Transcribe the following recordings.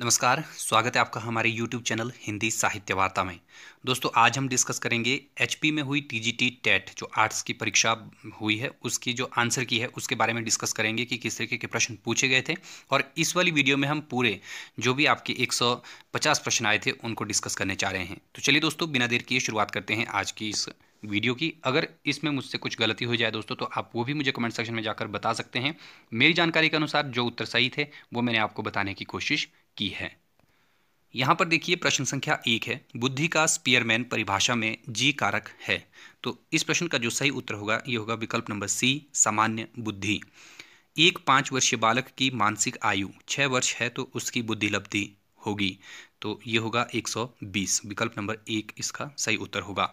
नमस्कार स्वागत है आपका हमारे YouTube चैनल हिंदी साहित्य वार्ता में दोस्तों आज हम डिस्कस करेंगे एच में हुई टी जी टी टेट जो आर्ट्स की परीक्षा हुई है उसकी जो आंसर की है उसके बारे में डिस्कस करेंगे कि किस तरीके के प्रश्न पूछे गए थे और इस वाली वीडियो में हम पूरे जो भी आपके 150 प्रश्न आए थे उनको डिस्कस करने चाह रहे हैं तो चलिए दोस्तों बिना देर किए शुरुआत करते हैं आज की इस वीडियो की अगर इसमें मुझसे कुछ गलती हो जाए दोस्तों तो आप वो भी मुझे कमेंट सेक्शन में जाकर बता सकते हैं मेरी जानकारी के अनुसार जो उत्तर सही थे वो मैंने आपको बताने की कोशिश की है यहाँ पर देखिए प्रश्न संख्या एक है बुद्धि का स्पियरमैन परिभाषा में जी कारक है तो इस प्रश्न का जो सही उत्तर होगा ये होगा विकल्प नंबर सी सामान्य बुद्धि एक पाँच वर्षीय बालक की मानसिक आयु छः वर्ष है तो उसकी बुद्धि लब्धि होगी तो ये होगा 120 विकल्प नंबर एक इसका सही उत्तर होगा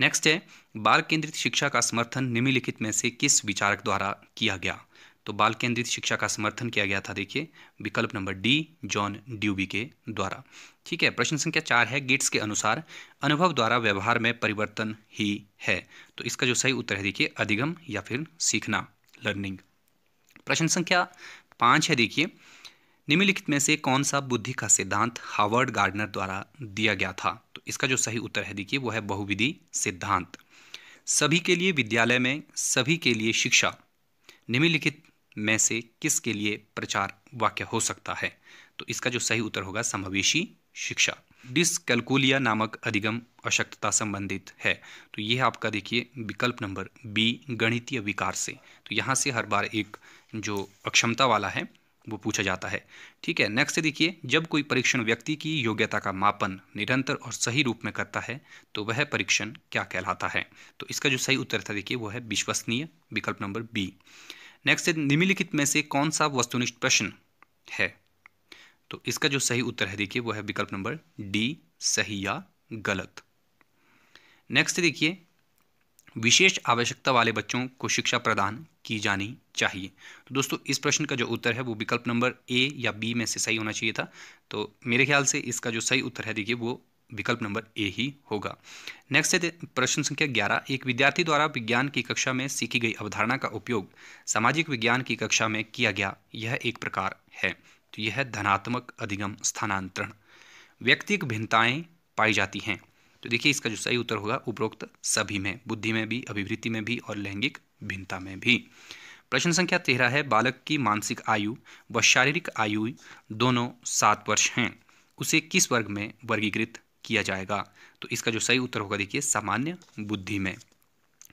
नेक्स्ट है बाल केंद्रित शिक्षा का समर्थन निम्नलिखित में से किस विचारक द्वारा किया गया तो बाल केंद्रित शिक्षा का समर्थन किया गया था देखिए विकल्प नंबर डी जॉन ड्यूबी के द्वारा ठीक है प्रश्न संख्या चार है गेट्स के अनुसार अनुभव द्वारा व्यवहार में परिवर्तन ही है तो इसका जो सही उत्तर है देखिए अधिगम या फिर सीखना लर्निंग प्रश्न संख्या पाँच है देखिए निम्नलिखित में से कौन सा बुद्धि का सिद्धांत हार्वर्ड गार्डनर द्वारा दिया गया था तो इसका जो सही उत्तर है देखिए वो है बहुविधि सिद्धांत सभी के लिए विद्यालय में सभी के लिए शिक्षा निम्नलिखित में से किसके लिए प्रचार वाक्य हो सकता है तो इसका जो सही उत्तर होगा समावेशी शिक्षा डिसकैलकुलिया नामक अधिगम अशक्तता संबंधित है तो यह आपका देखिए विकल्प नंबर बी गणितीय विकार से तो यहाँ से हर बार एक जो अक्षमता वाला है वो पूछा जाता है ठीक है नेक्स्ट देखिए जब कोई परीक्षण व्यक्ति की योग्यता का मापन निरंतर और सही रूप में करता है तो वह परीक्षण क्या कहलाता है तो इसका जो सही उत्तर था देखिए वो है विश्वसनीय विकल्प नंबर बी नेक्स्ट है निम्नलिखित में से कौन सा वस्तुनिष्ठ प्रश्न है तो इसका जो सही उत्तर है देखिए वो है विकल्प नंबर डी सही या गलत नेक्स्ट देखिए विशेष आवश्यकता वाले बच्चों को शिक्षा प्रदान की जानी चाहिए तो दोस्तों इस प्रश्न का जो उत्तर है वो विकल्प नंबर ए या बी में से सही होना चाहिए था तो मेरे ख्याल से इसका जो सही उत्तर है देखिए वो विकल्प नंबर ए ही होगा नेक्स्ट है प्रश्न संख्या ग्यारह एक विद्यार्थी द्वारा विज्ञान की कक्षा में सीखी गई अवधारणा का उपयोग सामाजिक विज्ञान की कक्षा में किया गया यह एक प्रकार है तो यह धनात्मक अधिगम स्थानांतरण व्यक्तिक भिन्नताएं पाई जाती हैं तो देखिए इसका जो सही उत्तर होगा उपरोक्त सभी में बुद्धि में भी अभिवृत्ति में भी और लैंगिक भिन्नता में भी प्रश्न संख्या तेरह है बालक की मानसिक आयु व शारीरिक आयु दोनों सात वर्ष हैं उसे किस वर्ग में वर्गीकृत किया जाएगा तो इसका जो सही उत्तर होगा देखिए सामान्य बुद्धि में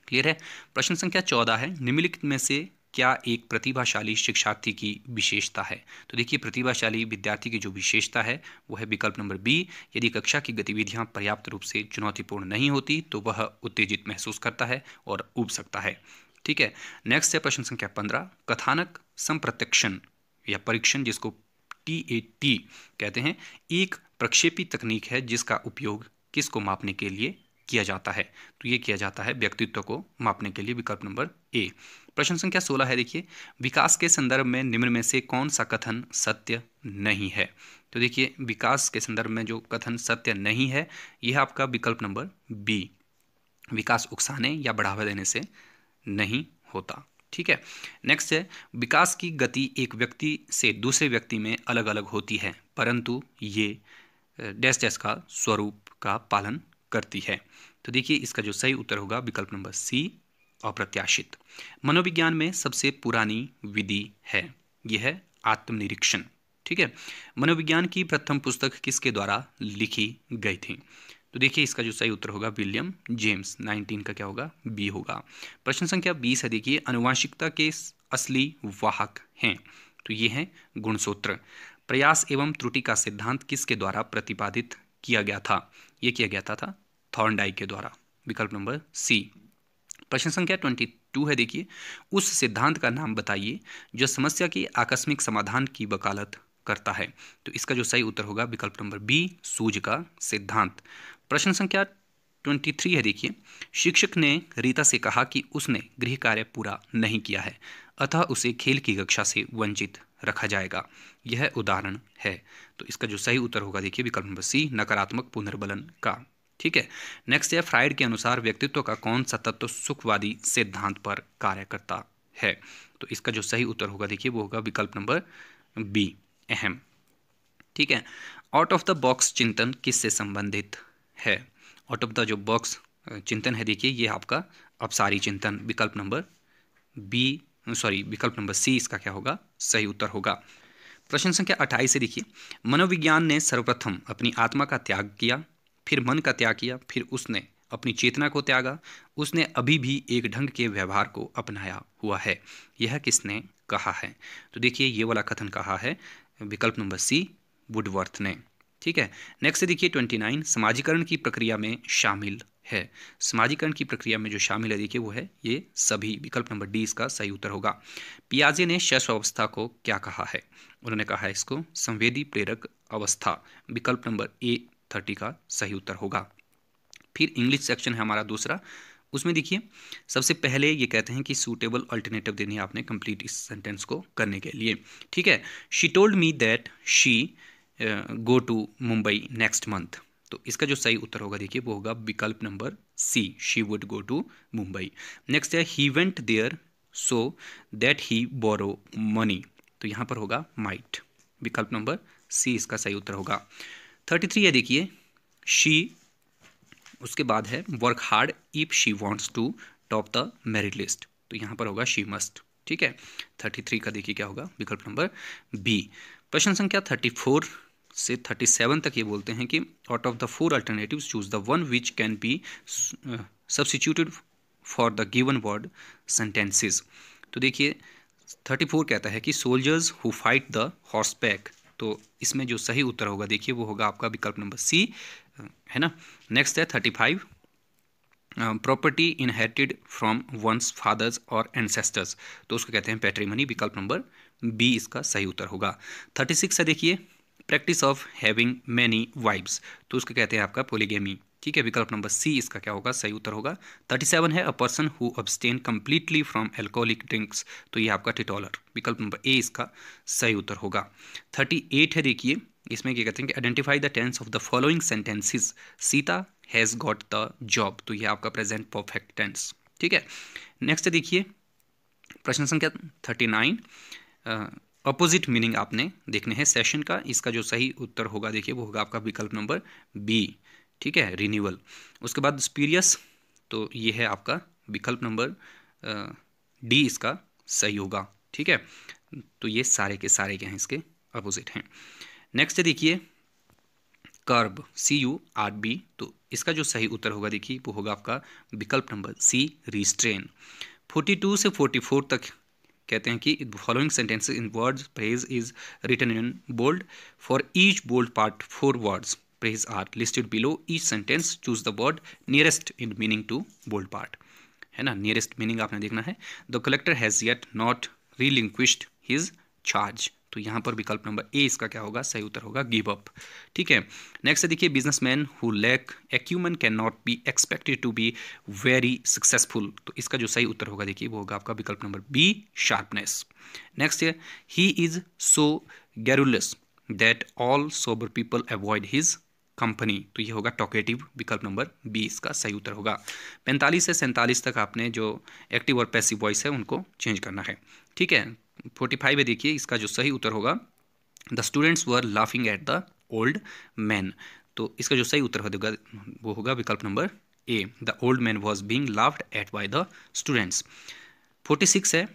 क्लियर है प्रश्न संख्या चौदह है निम्नलिखित में से क्या एक प्रतिभाशाली शिक्षार्थी की विशेषता है तो देखिए प्रतिभाशाली विद्यार्थी की जो विशेषता है वह है विकल्प नंबर बी यदि कक्षा की गतिविधियां पर्याप्त रूप से चुनौतीपूर्ण नहीं होती तो वह उत्तेजित महसूस करता है और उब सकता है ठीक है नेक्स्ट है प्रश्न संख्या पंद्रह कथानक संप्रत्यक्षण या परीक्षण जिसको टी ए टी कहते हैं एक प्रक्षेपी तकनीक है जिसका उपयोग किसको मापने के लिए किया जाता है तो ये किया जाता है व्यक्तित्व को मापने के लिए विकल्प नंबर ए प्रश्न संख्या सोलह है देखिए विकास के संदर्भ में निम्न में से कौन सा कथन सत्य नहीं है तो देखिए विकास के संदर्भ में जो कथन सत्य नहीं है यह आपका विकल्प नंबर बी विकास उकसाने या बढ़ावा देने से नहीं होता ठीक है नेक्स्ट है विकास की गति एक व्यक्ति से दूसरे व्यक्ति में अलग अलग होती है परंतु ये डैश डैश का स्वरूप का पालन करती है तो देखिए इसका जो सही उत्तर होगा विकल्प नंबर सी अप्रत्याशित मनोविज्ञान में सबसे पुरानी विधि है यह है आत्मनिरीक्षण ठीक है मनोविज्ञान की प्रथम पुस्तक किसके द्वारा लिखी गई थी तो देखिए इसका जो सही उत्तर होगा विलियम जेम्स नाइनटीन का क्या होगा बी होगा प्रश्न संख्या बीस है देखिए अनुवांशिकता के असली वाहक हैं तो ये हैं गुणसूत्र प्रयास एवं त्रुटि का सिद्धांत किसके द्वारा प्रतिपादित किया गया था ये किया गया था, था थॉर्नडाई के द्वारा विकल्प नंबर सी प्रश्न संख्या ट्वेंटी टू है देखिए उस सिद्धांत का नाम बताइए जो समस्या के आकस्मिक समाधान की वकालत करता है तो इसका जो सही उत्तर होगा विकल्प नंबर बी सूज का सिद्धांत प्रश्न संख्या ट्वेंटी थ्री है देखिए शिक्षक ने रीता से कहा कि उसने गृह कार्य पूरा नहीं किया है अतः उसे खेल की कक्षा से वंचित रखा जाएगा यह उदाहरण है तो इसका जो सही उत्तर होगा देखिए विकल्प नंबर सी नकारात्मक पुनर्बलन का ठीक है नेक्स्ट है फ्राइड के अनुसार व्यक्तित्व का कौन सा तत्व सुखवादी सिद्धांत पर कार्य करता है तो इसका जो सही उत्तर होगा देखिए वो होगा विकल्प नंबर बी अहम ठीक है आउट ऑफ द बॉक्स चिंतन किससे संबंधित है आउट ऑफ द जो बॉक्स चिंतन है देखिए ये आपका अपसारी चिंतन विकल्प नंबर बी सॉरी विकल्प नंबर सी इसका क्या होगा सही उत्तर होगा प्रश्न संख्या अट्ठाईस से देखिए मनोविज्ञान ने सर्वप्रथम अपनी आत्मा का त्याग किया फिर मन का त्याग किया फिर उसने अपनी चेतना को त्यागा उसने अभी भी एक ढंग के व्यवहार को अपनाया हुआ है यह किसने कहा है तो देखिए ये वाला कथन कहा है विकल्प नंबर सी वुडवर्थ ने ठीक है नेक्स्ट देखिए ट्वेंटी नाइन समाजीकरण की प्रक्रिया में शामिल है समाजीकरण की प्रक्रिया में जो शामिल है देखिए वो है ये सभी विकल्प नंबर डी इसका सही उत्तर होगा पियाजे ने शैशव अवस्था को क्या कहा है उन्होंने कहा है इसको संवेदी प्रेरक अवस्था विकल्प नंबर ए थर्टी का सही उत्तर होगा फिर इंग्लिश सेक्शन है हमारा दूसरा उसमें देखिए सबसे पहले ये कहते हैं कि सूटेबल अल्टरनेटिव देनी है आपने कंप्लीट इस सेंटेंस को करने के लिए ठीक है she told me that she go to Mumbai next month तो इसका जो सही उत्तर होगा देखिए वो होगा विकल्प नंबर C she would go to Mumbai next है he went there so that he borrow money तो यहाँ पर होगा माइट विकल्प नंबर सी इसका सही उत्तर होगा थर्टी थ्री है देखिए शी उसके बाद है work hard if she wants to top the merit list तो यहाँ पर होगा शी मस्ट ठीक है थर्टी थ्री का देखिए क्या होगा विकल्प नंबर बी प्रश्न संख्या थर्टी फोर से थर्टी सेवन तक ये बोलते हैं कि out of the four alternative choose the one which can be substituted for the given word sentences तो देखिए थर्टी फोर कहता है कि soldiers who fight the horse pack तो इसमें जो सही उत्तर होगा देखिए वो होगा आपका विकल्प नंबर सी है ना नेक्स्ट है thirty five property inherited from one's fathers और एनसेस्टर्स तो उसको कहते हैं पैट्रीमनी विकल्प नंबर बी इसका सही उत्तर होगा थर्टी सिक्स है देखिए practice of having many wives तो उसको कहते हैं आपका पोलीगेमी ठीक है विकल्प नंबर सी इसका क्या होगा सही उत्तर होगा थर्टी सेवन है a person who abstain completely from alcoholic drinks तो ये आपका टिटॉलर विकल्प नंबर ए इसका सही उत्तर होगा थर्टी एट है देखिए इसमें क्या कहते हैं कि identify the tense of the following sentences Sita has got the job तो ये आपका प्रेजेंट परफेक्ट टेंस ठीक है नेक्स्ट देखिए प्रश्न संख्या थर्टी नाइन अपोजिट मीनिंग आपने देखने हैं सेशन का इसका जो सही उत्तर होगा देखिए वो होगा आपका विकल्प नंबर बी ठीक है रिन्यूअल उसके बाद स्पीरियस तो ये है आपका विकल्प नंबर डी इसका सही होगा ठीक है तो ये सारे के सारे क्या हैं इसके अपोजिट हैं नेक्स्ट देखिए curb C U R B तो इसका जो सही उत्तर होगा देखिए वो होगा आपका विकल्प नंबर सी रिस्ट्रेन 42 से 44 तक कहते हैं कि following sentence in words phrase is written in bold for each bold part four words phrase are listed below each sentence choose the word nearest in meaning to bold part है ना nearest meaning आपने देखना है the collector has yet not relinquished his charge तो यहाँ पर विकल्प number A इसका क्या होगा सही उत्तर होगा गिव अप ठीक है नेक्स्ट देखिए businessman who lack acumen can not be expected to be very successful तो इसका जो सही उत्तर होगा देखिए वो होगा आपका विकल्प नंबर बी शार्पनेस नेक्स्ट है he is so garrulous that all sober people avoid his company तो ये होगा टॉकेटिव विकल्प नंबर बी इसका सही उत्तर होगा पैंतालीस से सैंतालीस तक आपने जो एक्टिव और पैसिव वॉइस है उनको चेंज करना है ठीक है फोर्टी फाइव है देखिए इसका जो सही उत्तर होगा the students were laughing at the old man तो इसका जो सही उत्तर होगा वो होगा विकल्प number A the old man was being laughed at by the students forty six है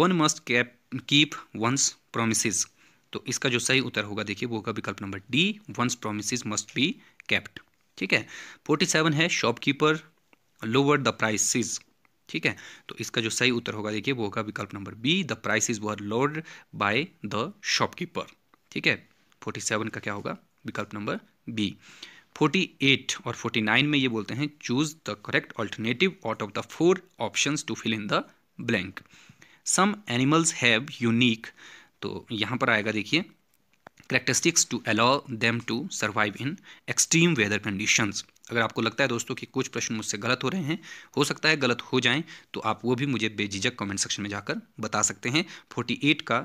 one must cap keep one's promise तो इसका जो सही उत्तर होगा देखिए वो होगा विकल्प number D one's promise must be kept ठीक है फोर्टी सेवन है शॉपकीपर लोअर द प्राइसिस ठीक है तो इसका जो सही उत्तर होगा देखिए वो होगा विकल्प number B the price is were load by the shopkeeper ठीक है फोर्टी सेवन का क्या होगा विकल्प नंबर बी फोर्टी एट और फोर्टी नाइन में ये बोलते हैं choose the correct alternative out of the four option to fill in the blank some animals have unique तो यहाँ पर आएगा देखिए characteristics to allow them to survive in extreme weather conditions अगर आपको लगता है दोस्तों कि कुछ प्रश्न मुझसे गलत हो रहे हैं हो सकता है गलत हो जाएं तो आप वो भी मुझे बेझिझक कमेंट सेक्शन में जाकर बता सकते हैं 48 का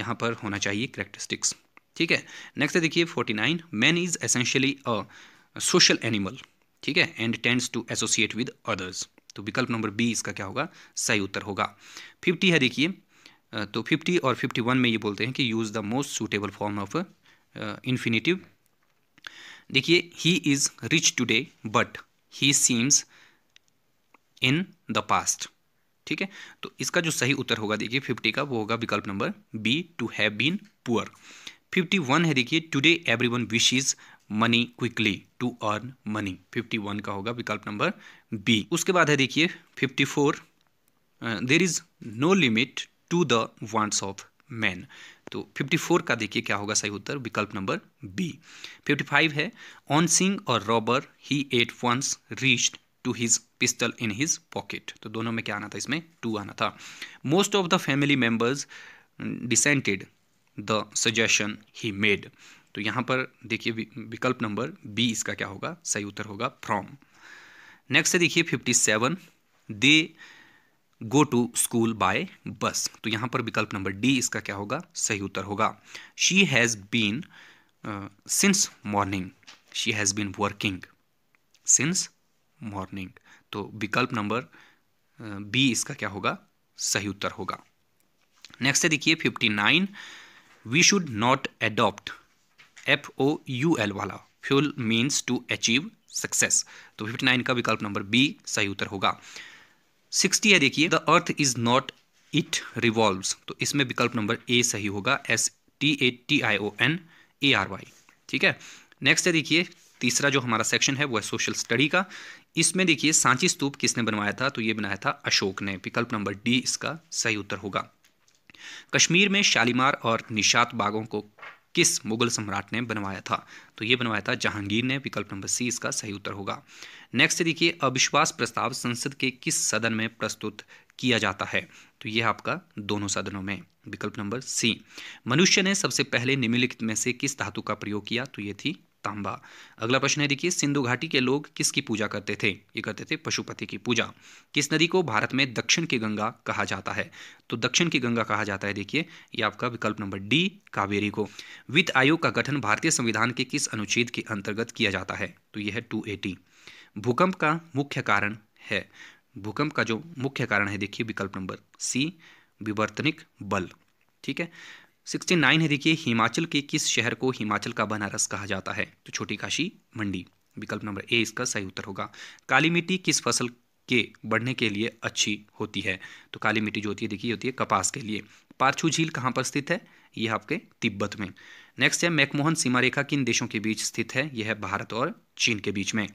यहाँ पर होना चाहिए करेक्टरिस्टिक्स ठीक है नेक्स्ट देखिए देखिए 49 man is essentially a social animal ठीक है and tends to associate with others तो विकल्प नंबर बी इसका क्या होगा सही उत्तर होगा फिफ्टी है देखिए तो 50 और 51 में ये बोलते हैं कि use the most suitable form of infinitive देखिए he is rich today but he seems in the past ठीक है तो इसका जो सही उत्तर होगा देखिए फिफ्टी का वो होगा विकल्प number B to have been poor fifty one है देखिए today every one wishes money quickly to earn money fifty one का होगा विकल्प नंबर बी उसके बाद है देखिए fifty four there is no limit to the wants of man तो 54 का देखिए क्या होगा सही उत्तर विकल्प नंबर बी 55 है ऑन सिंग और robber he at once reached to his pistol in his pocket तो दोनों में क्या आना था इसमें टू आना था most of the family members dissented the suggestion he made तो यहाँ पर देखिए विकल्प नंबर बी इसका क्या होगा सही उत्तर होगा फ्रॉम नेक्स्ट है देखिए 57 they go to school by bus तो यहाँ पर विकल्प नंबर डी इसका क्या होगा सही उत्तर होगा she has been since morning she has been working since morning तो विकल्प नंबर बी uh, इसका क्या होगा सही उत्तर होगा नेक्स्ट है देखिए fifty nine we should not adopt F O U L वाला fuel means to achieve success तो फिफ्टी नाइन का विकल्प नंबर बी सही उत्तर होगा सिक्सटी है देखिए the earth is not it revolve तो इसमें विकल्प नंबर ए सही होगा S T A T I O N A R Y ठीक है नेक्स्ट है देखिए तीसरा जो हमारा सेक्शन है वो है सोशल स्टडी का इसमें देखिए सांची स्तूप किसने बनवाया था तो ये बनाया था अशोक ने विकल्प नंबर डी इसका सही उत्तर होगा कश्मीर में शालीमार और निशात बागों को किस मुगल सम्राट ने बनवाया था तो ये बनवाया था जहांगीर ने विकल्प नंबर सी इसका सही उत्तर होगा नेक्स्ट देखिए अविश्वास प्रस्ताव संसद के किस सदन में प्रस्तुत किया जाता है तो यह आपका दोनों सदनों में विकल्प नंबर सी मनुष्य ने सबसे पहले निम्नलिखित में से किस धातु का प्रयोग किया तो ये थी तांबा अगला प्रश्न है देखिए सिंधु घाटी के लोग किसकी पूजा करते थे ये करते थे पशुपति की पूजा किस नदी को भारत में दक्षिण की गंगा कहा जाता है तो दक्षिण की गंगा कहा जाता है देखिए ये आपका विकल्प नंबर डी कावेरी को वित्त आयोग का गठन भारतीय संविधान के किस अनुच्छेद के अंतर्गत किया जाता है तो यह है टू भूकंप का मुख्य कारण है भूकंप का जो मुख्य कारण है देखिए विकल्प नंबर सी विवर्तनिक बल ठीक है सिक्सटी नाइन है देखिए हिमाचल के किस शहर को हिमाचल का बनारस कहा जाता है तो छोटी काशी मंडी विकल्प नंबर ए इसका सही उत्तर होगा काली मिट्टी किस फसल के बढ़ने के लिए अच्छी होती है तो काली मिट्टी जो होती है देखिए होती है कपास के लिए पार्छू झील कहाँ पर स्थित है यह आपके तिब्बत में नेक्स्ट है मैकमोहन सीमा रेखा किन देशों के बीच स्थित है यह है भारत और चीन के बीच में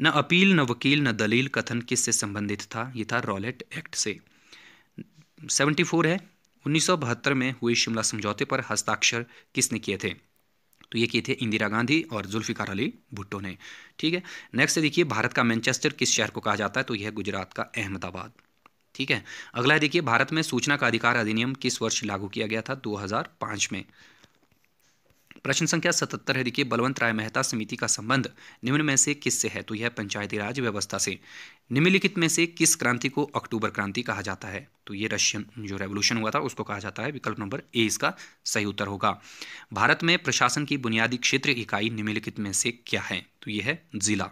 न अपील न वकील न दलील कथन किस से संबंधित था यह था रॉलेट एक्ट से सेवेंटी फोर है उन्नीस में हुए शिमला समझौते पर हस्ताक्षर किसने किए थे तो ये किए थे इंदिरा गांधी और जुल्फ़िकार अली भुट्टो ने ठीक है नेक्स्ट देखिए भारत का मैनचेस्टर किस शहर को कहा जाता है तो यह गुजरात का अहमदाबाद ठीक है अगला देखिए भारत में सूचना का अधिकार अधिनियम किस वर्ष लागू किया गया था 2005 में प्रश्न संख्या सतहत्तर है देखिए बलवंत राय मेहता समिति का संबंध निम्न में से किस से है तो यह पंचायती राज व्यवस्था से निम्नलिखित में से किस क्रांति को अक्टूबर क्रांति कहा जाता है तो ये रशियन जो रेवोल्यूशन हुआ था उसको कहा जाता है विकल्प नंबर ए इसका सही उत्तर होगा भारत में प्रशासन की बुनियादी क्षेत्र इकाई निम्नलिखित में से क्या है तो यह है जिला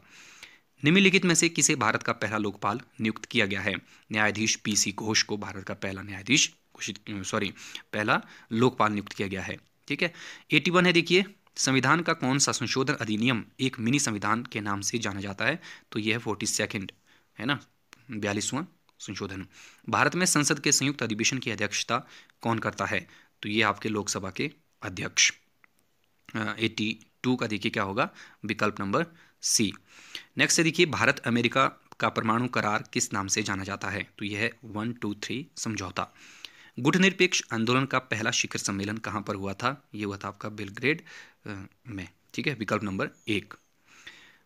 निम्नलिखित में से किसे भारत का पहला लोकपाल नियुक्त किया गया है न्यायाधीश पीसी घोष को भारत का पहला न्यायाधीश घोषित सॉरी पहला लोकपाल नियुक्त किया गया है ठीक है एटी वन है देखिए संविधान का कौन सा संशोधन अधिनियम एक मिनी संविधान के नाम से जाना जाता है तो यह है फोर्टी सेकेंड है ना बयालीसवां संशोधन भारत में संसद के संयुक्त अधिवेशन की अध्यक्षता कौन करता है तो ये आपके लोकसभा के अध्यक्ष एटी टू का देखिए क्या होगा विकल्प नंबर सी नेक्स्ट है देखिए भारत अमेरिका का परमाणु करार किस नाम से जाना जाता है तो यह है वन टू थ्री समझौता गुटनिरपेक्ष आंदोलन का पहला शिखर सम्मेलन कहाँ पर हुआ था ये हुआ था आपका बेलग्रेड में ठीक है विकल्प नंबर एक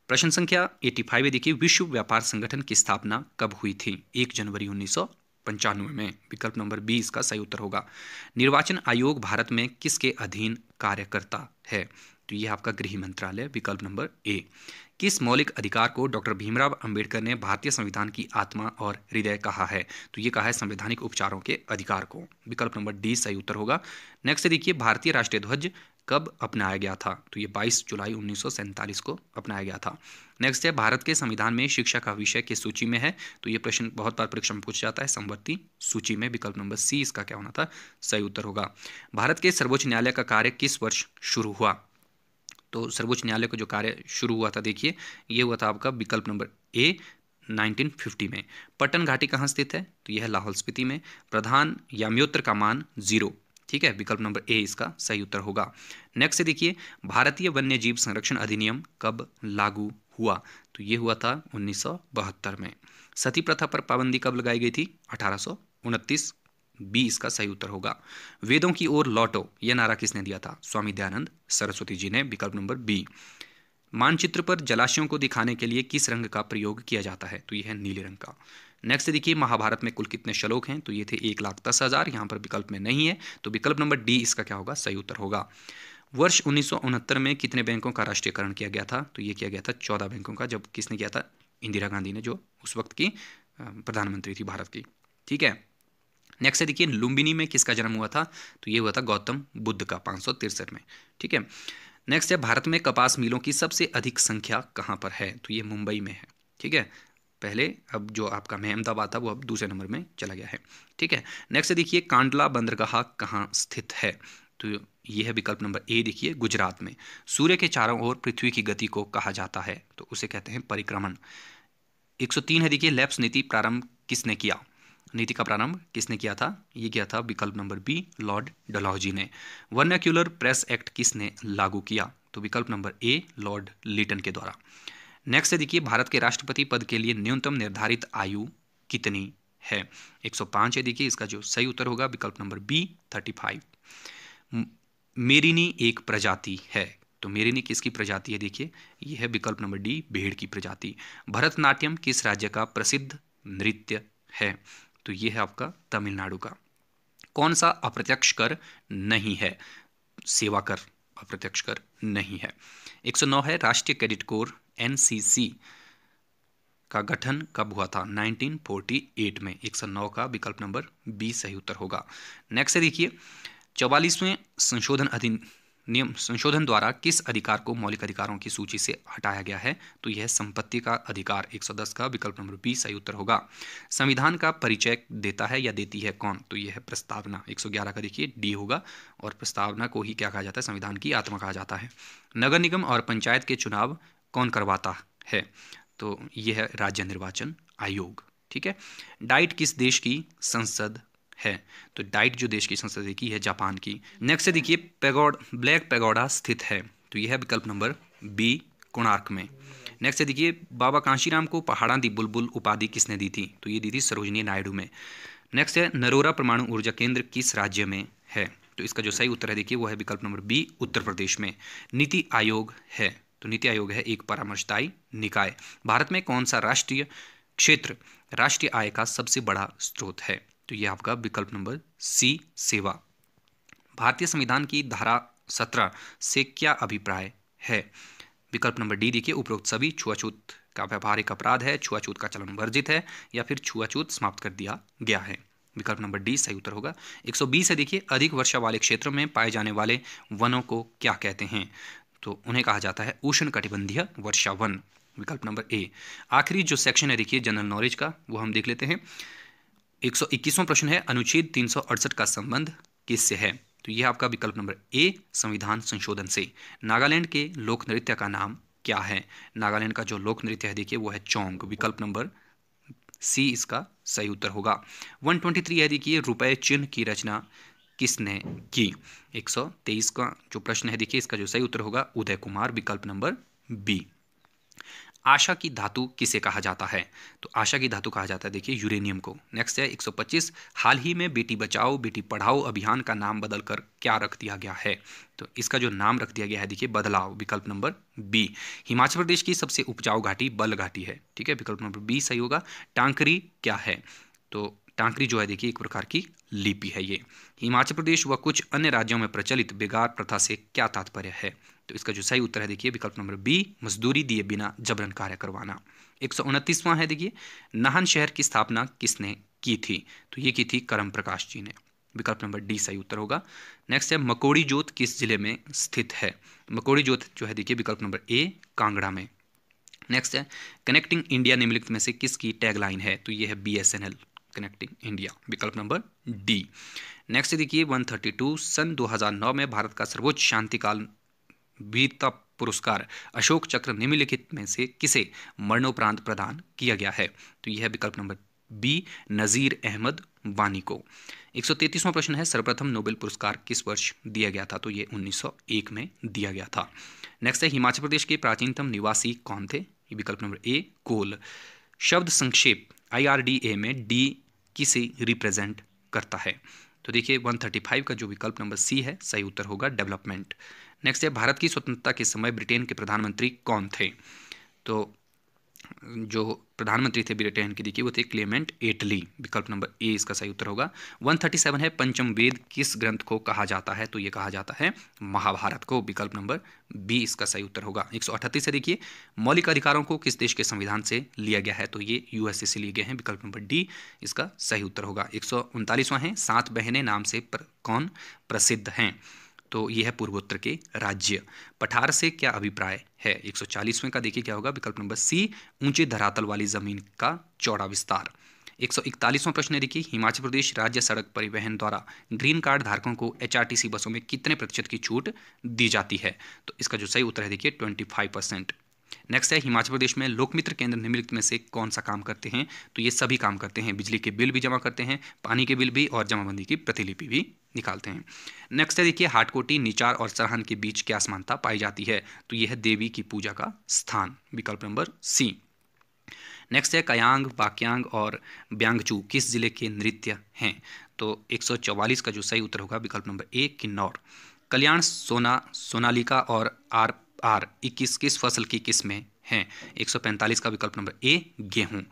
प्रश्न संख्या 85 फाइव देखिए विश्व व्यापार संगठन की स्थापना कब हुई थी एक जनवरी उन्नीस पंचानवे में विकल्प नंबर बी इसका सही उत्तर होगा निर्वाचन आयोग भारत में किसके अधीन कार्य करता है तो ये आपका गृह मंत्रालय विकल्प नंबर ए किस मौलिक अधिकार को डॉक्टर भीमराव अंबेडकर ने भारतीय संविधान की आत्मा और हृदय कहा है तो ये कहा है संवैधानिक उपचारों के अधिकार को विकल्प नंबर डी सही उत्तर होगा नेक्स्ट देखिए भारतीय राष्ट्रीय ध्वज कब अपनाया गया था तो ये 22 जुलाई उन्नीस को अपनाया गया था नेक्स्ट है भारत के संविधान में शिक्षा का विषय किस सूची में है तो ये प्रश्न बहुत बार परीक्षा में पूछा जाता है संवर्ती सूची में विकल्प नंबर सी इसका क्या होना था सही उत्तर होगा भारत के सर्वोच्च न्यायालय का कार्य किस वर्ष शुरू हुआ तो सर्वोच्च न्यायालय का जो कार्य शुरू हुआ था देखिए ये हुआ था आपका विकल्प नंबर ए 1950 में पट्टन घाटी कहाँ स्थित है तो यह है लाहौल स्पीति में प्रधान याम्योत्र का मान जीरो ठीक है विकल्प नंबर ए इसका सही उत्तर होगा नेक्स्ट देखिए भारतीय वन्य जीव संरक्षण अधिनियम कब लागू हुआ तो ये हुआ था उन्नीस में सती प्रथा पर पाबंदी कब लगाई गई थी अठारह बी इसका सही उत्तर होगा वेदों की ओर लौटो यह नारा किसने दिया था स्वामी दयानंद सरस्वती जी ने विकल्प नंबर बी मानचित्र पर जलाशयों को दिखाने के लिए किस रंग का प्रयोग किया जाता है तो यह है नीले रंग का नेक्स्ट देखिए महाभारत में कुल कितने श्लोक हैं तो ये थे एक लाख दस हज़ार यहाँ पर विकल्प में नहीं है तो विकल्प नंबर डी इसका क्या होगा सही उत्तर होगा वर्ष उन्नीस में कितने बैंकों का राष्ट्रीयकरण किया गया था तो ये किया गया था चौदह बैंकों का जब किसने किया था इंदिरा गांधी ने जो उस वक्त की प्रधानमंत्री थी भारत की ठीक है नेक्स्ट है देखिए लुम्बिनी में किसका जन्म हुआ था तो ये हुआ था गौतम बुद्ध का पाँच में ठीक है नेक्स्ट है भारत में कपास मिलों की सबसे अधिक संख्या कहाँ पर है तो ये मुंबई में है ठीक है पहले अब जो आपका अहमदाबाद था वो अब दूसरे नंबर में चला गया है ठीक है नेक्स्ट देखिए कांडला बंदरगाह कहाँ स्थित है तो ये है विकल्प नंबर ए देखिए गुजरात में सूर्य के चारों ओर पृथ्वी की गति को कहा जाता है तो उसे कहते हैं परिक्रमण 103 है देखिए लैप्स नीति प्रारंभ किसने किया नीति का प्रारंभ किसने किया था ये किया था विकल्प नंबर बी लॉर्ड डलहौजी ने वर्नाक्यूलर प्रेस एक्ट किसने लागू किया तो विकल्प नंबर ए लॉर्ड लिटन के द्वारा नेक्स्ट है देखिए भारत के राष्ट्रपति पद के लिए न्यूनतम निर्धारित आयु कितनी है 105 है देखिए इसका जो सही उत्तर होगा विकल्प नंबर बी 35 मेरिनी एक प्रजाति है तो मेरिनी किसकी प्रजाति है देखिए यह है विकल्प नंबर डी भेड़ की प्रजाति भरतनाट्यम किस राज्य का प्रसिद्ध नृत्य है तो ये है आपका तमिलनाडु का कौन सा अप्रत्यक्ष कर नहीं है सेवा कर अप्रत्यक्ष कर नहीं है 109 है राष्ट्रीय क्रेडिट कोर एनसीसी का गठन कब हुआ था 1948 में 109 का विकल्प नंबर बी सही उत्तर होगा नेक्स्ट देखिए चौवालीसवें संशोधन अधिन नियम संशोधन द्वारा किस अधिकार को मौलिक अधिकारों की सूची से हटाया गया है तो यह संपत्ति का अधिकार 110 का विकल्प नंबर बी सही उत्तर होगा संविधान का परिचय देता है या देती है कौन तो यह प्रस्तावना 111 का देखिए डी होगा और प्रस्तावना को ही क्या कहा जाता है संविधान की आत्मा कहा जाता है नगर निगम और पंचायत के चुनाव कौन करवाता है तो यह है राज्य निर्वाचन आयोग ठीक है डाइट किस देश की संसद है तो डाइट जो देश की संसद की है जापान की नेक्स्ट है देखिए पेगोड ब्लैक पेगोडा स्थित है तो यह है विकल्प नंबर बी कोणार्क में नेक्स्ट है देखिए बाबा कांशीराम को पहाड़ा दी बुलबुल उपाधि किसने दी थी तो ये दी थी सरोजनी नायडू में नेक्स्ट है नरोरा परमाणु ऊर्जा केंद्र किस राज्य में है तो इसका जो सही उत्तर है देखिए वो है विकल्प नंबर बी उत्तर प्रदेश में नीति आयोग है तो नीति आयोग है एक परामर्शदायी निकाय भारत में कौन सा राष्ट्रीय क्षेत्र राष्ट्रीय आय का सबसे बड़ा स्रोत है तो ये आपका विकल्प नंबर सी सेवा भारतीय संविधान की धारा सत्रह से क्या अभिप्राय है विकल्प नंबर डी देखिए उपरोक्त सभी छुआछूत का व्यापारिक अपराध है छुआछूत का चलन वर्जित है या फिर छुआछूत समाप्त कर दिया गया है विकल्प नंबर डी सही उत्तर होगा 120 है देखिए अधिक वर्षा वाले क्षेत्रों में पाए जाने वाले वनों को क्या कहते हैं तो उन्हें कहा जाता है उष्ण कटिबंधीय वर्षा वन विकल्प नंबर ए आखिरी जो सेक्शन है देखिए जनरल नॉलेज का वो हम देख लेते हैं एक सौ इक्कीसवां प्रश्न है अनुच्छेद तीन सौ अड़सठ का संबंध किससे है तो यह आपका विकल्प नंबर ए संविधान संशोधन से नागालैंड के लोक नृत्य का नाम क्या है नागालैंड का जो लोक नृत्य है देखिए वो है चौंग विकल्प नंबर सी इसका सही उत्तर होगा 123 है देखिए रुपए चिन्ह की रचना किसने की 123 का जो प्रश्न है देखिए इसका जो सही उत्तर होगा उदय कुमार विकल्प नंबर बी आशा की धातु किसे कहा जाता है तो आशा की धातु कहा जाता है देखिए यूरेनियम को नेक्स्ट है 125 हाल ही में बेटी बचाओ बेटी पढ़ाओ अभियान का नाम बदलकर क्या रख दिया गया है तो इसका जो नाम रख दिया गया है देखिए बदलाव विकल्प नंबर बी हिमाचल प्रदेश की सबसे उपजाऊ घाटी बल घाटी है ठीक है विकल्प नंबर बी सही होगा टांकरी क्या है तो टांकरी जो है देखिए एक प्रकार की लिपि है ये हिमाचल प्रदेश व कुछ अन्य राज्यों में प्रचलित बेगार प्रथा से क्या तात्पर्य है तो इसका जो सही उत्तर है देखिए विकल्प नंबर बी मजदूरी दिए बिना जबरन कार्य करवाना एक सौ उनतीसवां है देखिए नाहन शहर की स्थापना किसने की थी तो ये की थी करम प्रकाश जी ने विकल्प नंबर डी सही उत्तर होगा नेक्स्ट है मकोड़ी जोत किस जिले में स्थित है मकोड़ी जोत जो है देखिए विकल्प नंबर ए कांगड़ा में नेक्स्ट है कनेक्टिंग इंडिया निम्नलिखित में से किसकी टैगलाइन है तो ये है B S N L connecting India विकल्प नंबर डी नेक्स्ट देखिए 132 सन 2009 में भारत का सर्वोच्च शांतिकाल वीरता पुरस्कार अशोक चक्र निम्नलिखित में से किसे मरणोपरांत प्रदान किया गया है तो यह विकल्प नंबर बी नज़ीर अहमद वानी को 133वां प्रश्न है सर्वप्रथम नोबेल पुरस्कार किस वर्ष दिया गया था तो ये 1901 में दिया गया था नेक्स्ट है हिमाचल प्रदेश के प्राचीनतम निवासी कौन थे विकल्प नंबर ए कोल शब्द संक्षेप आईआरडीए में डी किसे रिप्रेजेंट करता है तो देखिए 135 का जो विकल्प नंबर सी है सही उत्तर होगा डेवलपमेंट नेक्स्ट है भारत की स्वतंत्रता के समय ब्रिटेन के प्रधानमंत्री कौन थे तो जो प्रधानमंत्री थे ब्रिटेन के देखिए वो थे क्लेमेंट एटली विकल्प नंबर ए इसका सही उत्तर होगा 137 है पंचम वेद किस ग्रंथ को कहा जाता है तो ये कहा जाता है महाभारत को विकल्प नंबर बी इसका सही उत्तर होगा एक से देखिए मौलिक अधिकारों को किस देश के संविधान से लिया गया है तो ये यूएसए से लिए गए हैं विकल्प नंबर डी इसका सही उत्तर होगा एक है सात बहने नाम से पर, कौन प्रसिद्ध हैं तो ये है पूर्वोत्तर के राज्य पठार से क्या अभिप्राय है 140वें का देखिए क्या होगा विकल्प नंबर सी ऊंचे धरातल वाली जमीन का चौड़ा विस्तार एक सौ इकतालीसवां प्रश्न देखिए हिमाचल प्रदेश राज्य सड़क परिवहन द्वारा ग्रीन कार्ड धारकों को एचआरटीसी बसों में कितने प्रतिशत की छूट दी जाती है तो इसका जो सही उत्तर है देखिए ट्वेंटी फाइव परसेंट नेक्स्ट है हिमाचल प्रदेश में लोकमित्र केंद्र निम्नलिखित में से कौन सा काम करते हैं तो ये सभी काम करते हैं बिजली के बिल भी जमा करते हैं पानी के बिल भी और जमाबंदी की प्रतिलिपि भी निकालते हैं नेक्स्ट है देखिए हाटकोटी निचार और सरहन के बीच क्या समानता पाई जाती है तो यह है देवी की पूजा का स्थान विकल्प नंबर सी नेक्स्ट है कयांग बाक्यांग और ब्यांगचू किस जिले के नृत्य हैं तो 144 का जो सही उत्तर होगा विकल्प नंबर ए किन्नौर कल्याण सोना सोनालिका और आर आर इक्कीस किस फसल की किस्में हैं 145 का विकल्प नंबर ए गेहूं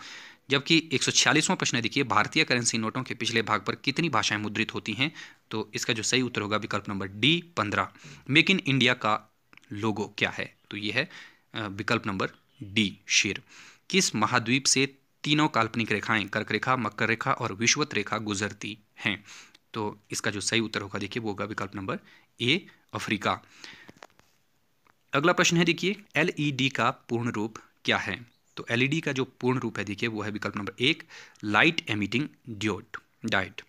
जबकि एक प्रश्न देखिए भारतीय करेंसी नोटों के पिछले भाग पर कितनी भाषाएं मुद्रित होती हैं तो इसका जो सही उत्तर होगा विकल्प नंबर डी पंद्रह मेक इन इंडिया का लोगो क्या है तो ये है विकल्प नंबर डी शेर किस महाद्वीप से तीनों काल्पनिक रेखाएं कर्क रेखा मकर रेखा और विश्वत रेखा गुजरती हैं तो इसका जो सही उत्तर होगा देखिए वो होगा विकल्प नंबर ए अफ्रीका अगला प्रश्न है देखिए एलईडी का पूर्ण रूप क्या है तो एलईडी e का जो पूर्ण रूप है देखिए वो है विकल्प नंबर एक लाइट एमिटिंग ड्योट डाइट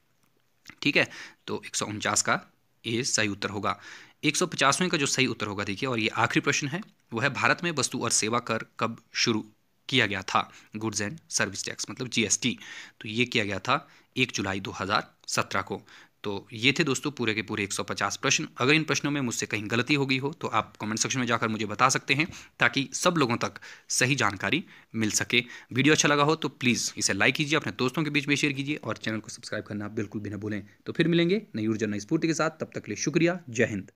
ठीक है तो एक का ये सही उत्तर होगा एक सौ पचासवें का जो सही उत्तर होगा देखिए और ये आखिरी प्रश्न है वो है भारत में वस्तु और सेवा कर कब शुरू किया गया था गुड्स एंड सर्विस टैक्स मतलब जीएसटी तो ये किया गया था एक जुलाई 2017 को तो ये थे दोस्तों पूरे के पूरे 150 प्रश्न अगर इन प्रश्नों में मुझसे कहीं गलती हो गई हो तो आप कमेंट सेक्शन में जाकर मुझे बता सकते हैं ताकि सब लोगों तक सही जानकारी मिल सके वीडियो अच्छा लगा हो तो प्लीज़ इसे लाइक कीजिए अपने दोस्तों के बीच में शेयर कीजिए और चैनल को सब्सक्राइब करना बिल्कुल भी ना भूलें तो फिर मिलेंगे नई ऊर्जा नई स्फूर्ति के साथ तब तक के लिए शुक्रिया जय हिंद